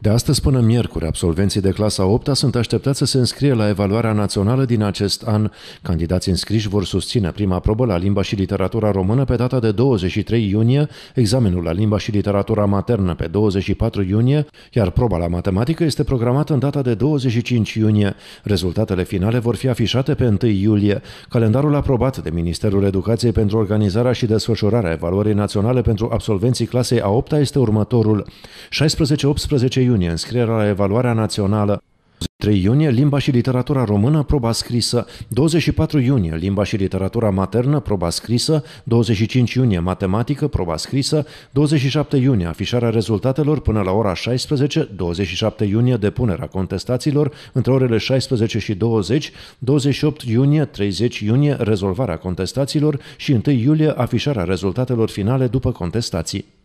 De astăzi până miercuri, absolvenții de clasa 8 sunt așteptați să se înscrie la evaluarea națională din acest an. Candidații înscriși vor susține prima probă la limba și literatura română pe data de 23 iunie, examenul la limba și literatura maternă pe 24 iunie, iar proba la matematică este programată în data de 25 iunie. Rezultatele finale vor fi afișate pe 1 iulie. Calendarul aprobat de Ministerul Educației pentru organizarea și desfășurarea evaluării naționale pentru absolvenții clasei a 8 -a este următorul. 16-18 iunie înscrierea la evaluarea națională, 3 iunie limba și literatura română, proba scrisă, 24 iunie limba și literatura maternă, proba scrisă, 25 iunie matematică, proba scrisă, 27 iunie afișarea rezultatelor până la ora 16, 27 iunie depunerea contestațiilor între orele 16 și 20, 28 iunie, 30 iunie rezolvarea contestațiilor și 1 iulie afișarea rezultatelor finale după contestații.